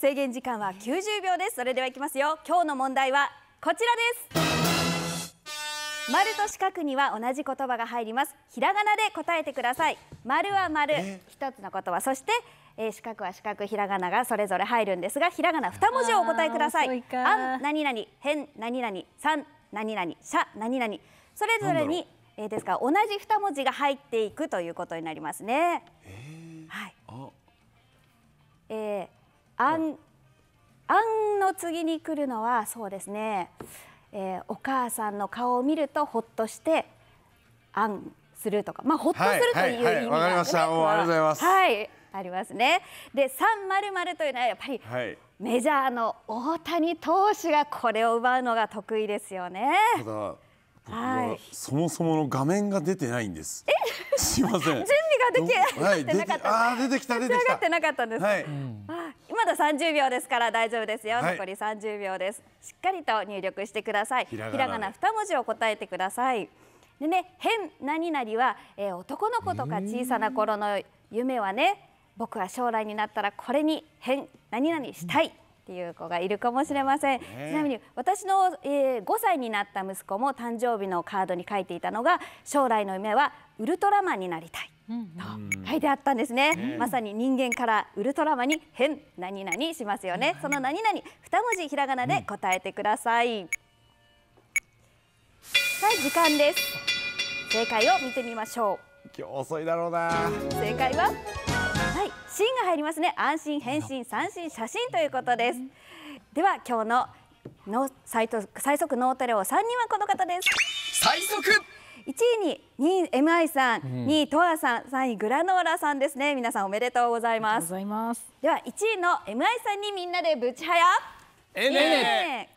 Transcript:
制限時間は90秒ですそれではいきますよ今日の問題はこちらです丸と四角には同じ言葉が入りますひらがなで答えてください丸は丸一つの言葉そしてえー、四角は四角ひらがながそれぞれ入るんですがひらがな二文字をお答えくださいあん何々へん何々さん何々しゃ何々それぞれにえー、ですか同じ二文字が入っていくということになりますね、えーあん、あんの次に来るのはそうですね、えー、お母さんの顔を見るとほっとしてあんするとかまあほっとするという意味なんで、はいはい、はいありますね。で、三丸丸というのはやっぱり、はい、メジャーの大谷投手がこれを奪うのが得意ですよね。ただ、はい、そもそもの画面が出てないんです。えすみません。準備ができてなかった。はあ出てきた出てきた。出てなかったんです。はい。うんまだ30秒ですから大丈夫ですよ、はい、残り30秒ですしっかりと入力してくださいひらがな2文字を答えてくださいでね「変何々は」えー、男の子とか小さな頃の夢はね僕は将来になったらこれに変何々したい、っていう子がいるかもしれません、ね、ちなみに私の、えー、5歳になった息子も誕生日のカードに書いていたのが将来の夢はウルトラマンになりたい書いてあったんですね、ねまさに人間からウルトラマンに変何々しますよね、その何々二文字ひらがなで答えてください、はい時間です正解を見てみましょう今日遅いだろうな正解ははい芯が入りますね安心返信三振写真ということですでは今日のの最最速脳トレを3人はこの方です最速1位に2位 MI さん、うん、2位トアさん、3位グラノーラさんですね。皆さんおめでとうございます。ますでは1位の MI さんにみんなでぶちはや。えね